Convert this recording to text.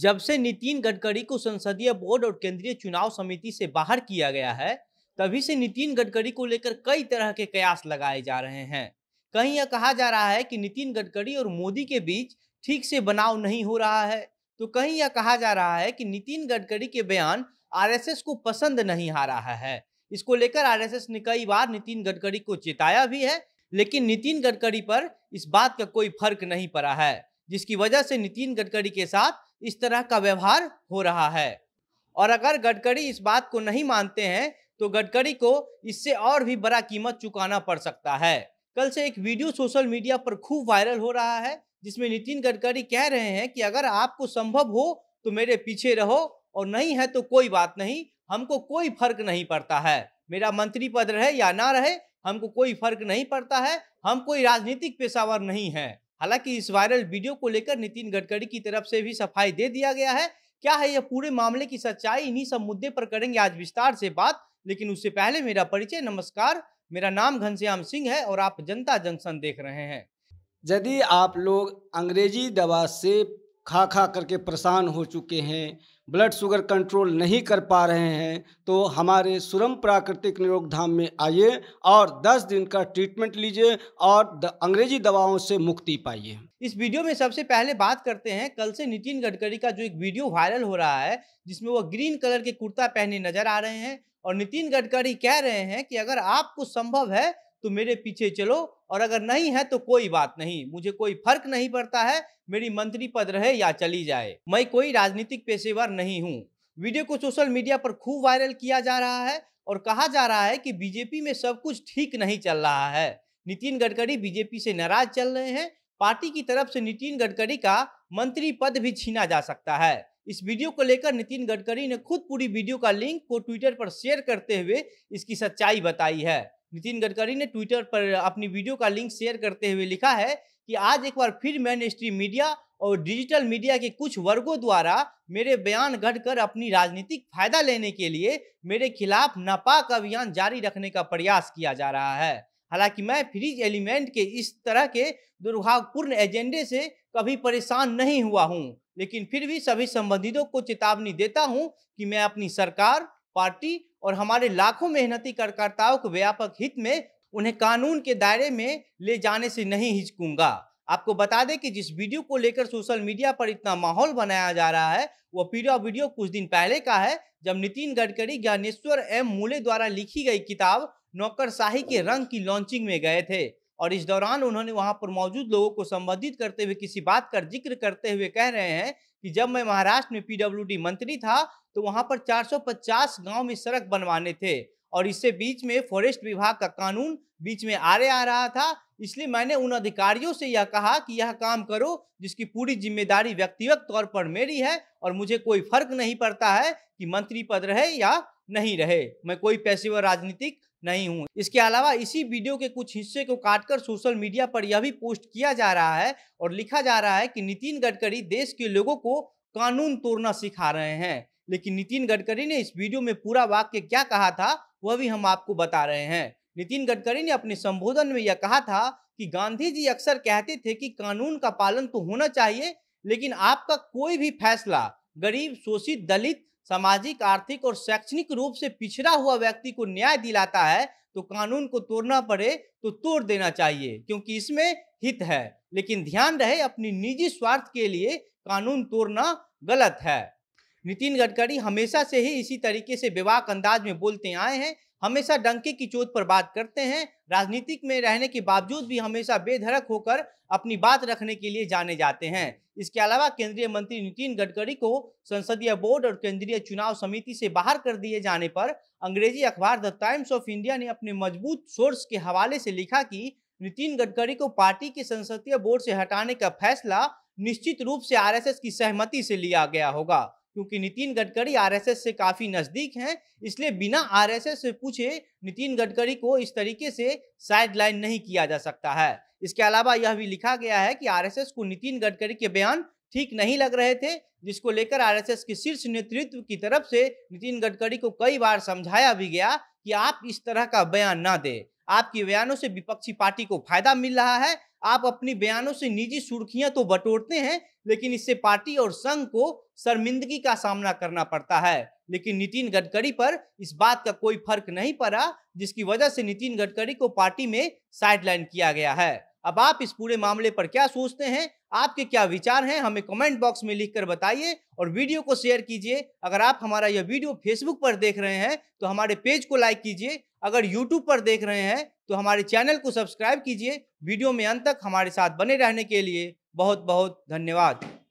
जब से नितिन गडकरी को संसदीय बोर्ड और केंद्रीय चुनाव समिति से बाहर किया गया है तभी से नितिन गडकरी को लेकर कई तरह के कयास लगाए जा रहे हैं कहीं यह कहा जा रहा है कि नितिन गडकरी और मोदी के बीच ठीक से बनाव नहीं हो रहा है तो कहीं यह कहा जा रहा है कि नितिन गडकरी के बयान आरएसएस को पसंद नहीं आ रहा है इसको लेकर आरएसएस ने कई बार नितिन गडकरी को चेताया भी है लेकिन नितिन गडकरी पर इस बात का कोई फर्क नहीं पड़ा है जिसकी वजह से नितिन गडकरी के साथ इस तरह का व्यवहार हो रहा है और अगर गडकरी इस बात को नहीं मानते हैं तो गडकरी को इससे और भी बड़ा कीमत चुकाना पड़ सकता है कल से एक वीडियो सोशल मीडिया पर खूब वायरल हो रहा है जिसमें नितिन गडकरी कह रहे हैं कि अगर आपको संभव हो तो मेरे पीछे रहो और नहीं है तो कोई बात नहीं हमको कोई फर्क नहीं पड़ता है मेरा मंत्री पद रहे या ना रहे हमको कोई फर्क नहीं पड़ता है हम कोई राजनीतिक पेशावर नहीं है हालांकि इस वायरल वीडियो को लेकर नितिन गडकरी की तरफ से भी सफाई दे दिया गया है क्या है यह पूरे मामले की सच्चाई इन्हीं सब मुद्दे पर करेंगे आज विस्तार से बात लेकिन उससे पहले मेरा परिचय नमस्कार मेरा नाम घनश्याम सिंह है और आप जनता जंक्शन देख रहे हैं यदि आप लोग अंग्रेजी दवा से खा खा करके परेशान हो चुके हैं ब्लड शुगर कंट्रोल नहीं कर पा रहे हैं तो हमारे सुरम प्राकृतिक निरोग धाम में आइए और 10 दिन का ट्रीटमेंट लीजिए और अंग्रेजी दवाओं से मुक्ति पाइए इस वीडियो में सबसे पहले बात करते हैं कल से नितिन गडकरी का जो एक वीडियो वायरल हो रहा है जिसमें वो ग्रीन कलर के कुर्ता पहने नजर आ रहे हैं और नितिन गडकरी कह रहे हैं कि अगर आपको संभव है तो मेरे पीछे चलो और अगर नहीं है तो कोई बात नहीं मुझे कोई फर्क नहीं पड़ता है मेरी मंत्री पद रहे या चली जाए मैं कोई राजनीतिक पेशेवर नहीं हूँ वीडियो को सोशल मीडिया पर खूब वायरल किया जा रहा है और कहा जा रहा है कि बीजेपी में सब कुछ ठीक नहीं चल रहा है नितिन गडकरी बीजेपी से नाराज चल रहे हैं पार्टी की तरफ से नितिन गडकरी का मंत्री पद भी छीना जा सकता है इस वीडियो को लेकर नितिन गडकरी ने खुद पूरी वीडियो का लिंक को ट्विटर पर शेयर करते हुए इसकी सच्चाई बताई है नितिन गडकरी ने ट्विटर पर अपनी वीडियो का लिंक शेयर करते हुए लिखा है कि आज एक बार फिर मैन स्ट्रीम मीडिया और डिजिटल मीडिया के कुछ वर्गों द्वारा मेरे बयान गढ़कर अपनी राजनीतिक फायदा लेने के लिए मेरे खिलाफ नापाक अभियान जारी रखने का प्रयास किया जा रहा है हालांकि मैं फ्रीज एलिमेंट के इस तरह के दुर्भावपूर्ण एजेंडे से कभी परेशान नहीं हुआ हूँ लेकिन फिर भी सभी संबंधितों को चेतावनी देता हूँ कि मैं अपनी सरकार पार्टी और हमारे लाखों मेहनती कार्यकर्ताओं के व्यापक हित में उन्हें कानून के दायरे में ले जाने से नहीं हिचकूंगा आपको बता दें कि जिस वीडियो को लेकर सोशल मीडिया पर इतना माहौल बनाया जा रहा है वह पीड़ा वीडियो कुछ दिन पहले का है जब नितिन गडकरी ज्ञानेश्वर एम मूले द्वारा लिखी गई किताब नौकरशाही के रंग की लॉन्चिंग में गए थे और इस दौरान उन्होंने वहां पर मौजूद लोगों को संबोधित करते हुए किसी बात का कर जिक्र करते हुए कह रहे हैं कि जब मैं महाराष्ट्र में पीडब्ल्यूडी मंत्री था तो वहाँ पर 450 गांव में सड़क बनवाने थे और इससे बीच में फॉरेस्ट विभाग का कानून बीच में आरे आ रहा था इसलिए मैंने उन अधिकारियों से यह कहा कि यह काम करो जिसकी पूरी जिम्मेदारी व्यक्तिगत तौर पर मेरी है और मुझे कोई फर्क नहीं पड़ता है कि मंत्री पद रहे या नहीं रहे मैं कोई व राजनीतिक नहीं हूँ इसके अलावा इसी वीडियो के कुछ हिस्से को काटकर सोशल मीडिया पर यह भी पोस्ट किया जा रहा है और लिखा जा रहा है कि नितिन गडकरी देश के लोगों को कानून तोड़ना सिखा रहे हैं लेकिन नितिन गडकरी ने इस वीडियो में पूरा वाक्य क्या कहा था वह भी हम आपको बता रहे हैं नितिन गडकरी ने अपने संबोधन में यह कहा था कि गांधी जी अक्सर कहते थे कि कानून का पालन तो होना चाहिए लेकिन आपका कोई भी फैसला गरीब शोषित दलित सामाजिक आर्थिक और शैक्षणिक रूप से पिछड़ा हुआ व्यक्ति को न्याय दिलाता है तो कानून को तोड़ना पड़े तो तोड़ देना चाहिए क्योंकि इसमें हित है लेकिन ध्यान रहे अपनी निजी स्वार्थ के लिए कानून तोड़ना गलत है नितिन गडकरी हमेशा से ही इसी तरीके से विवाह अंदाज में बोलते आए हैं हमेशा डंके की चोट पर बात करते हैं राजनीतिक में रहने के बावजूद भी हमेशा बेधड़क होकर अपनी बात रखने के लिए जाने जाते हैं इसके अलावा केंद्रीय मंत्री नितिन गडकरी को संसदीय बोर्ड और केंद्रीय चुनाव समिति से बाहर कर दिए जाने पर अंग्रेजी अखबार द टाइम्स ऑफ इंडिया ने अपने मजबूत सोर्स के हवाले से लिखा कि नितिन गडकरी को पार्टी के संसदीय बोर्ड से हटाने का फैसला निश्चित रूप से आरएसएस की सहमति से लिया गया होगा क्योंकि नितिन गडकरी आरएसएस से काफ़ी नज़दीक हैं इसलिए बिना आरएसएस से पूछे नितिन गडकरी को इस तरीके से साइडलाइन नहीं किया जा सकता है इसके अलावा यह भी लिखा गया है कि आरएसएस को नितिन गडकरी के बयान ठीक नहीं लग रहे थे जिसको लेकर आरएसएस के शीर्ष नेतृत्व की तरफ से नितिन गडकरी को कई बार समझाया भी गया कि आप इस तरह का बयान ना दें आपके बयानों से विपक्षी पार्टी को फायदा मिल रहा है आप अपने बयानों से निजी सुर्खियां तो बटोरते हैं लेकिन इससे पार्टी और संघ को शर्मिंदगी का सामना करना पड़ता है लेकिन नितिन गडकरी पर इस बात का कोई फर्क नहीं पड़ा जिसकी वजह से नितिन गडकरी को पार्टी में साइडलाइन किया गया है अब आप इस पूरे मामले पर क्या सोचते हैं आपके क्या विचार हैं हमें कमेंट बॉक्स में लिखकर बताइए और वीडियो को शेयर कीजिए अगर आप हमारा यह वीडियो फेसबुक पर देख रहे हैं तो हमारे पेज को लाइक कीजिए अगर यूट्यूब पर देख रहे हैं तो हमारे चैनल को सब्सक्राइब कीजिए वीडियो में अंत तक हमारे साथ बने रहने के लिए बहुत बहुत धन्यवाद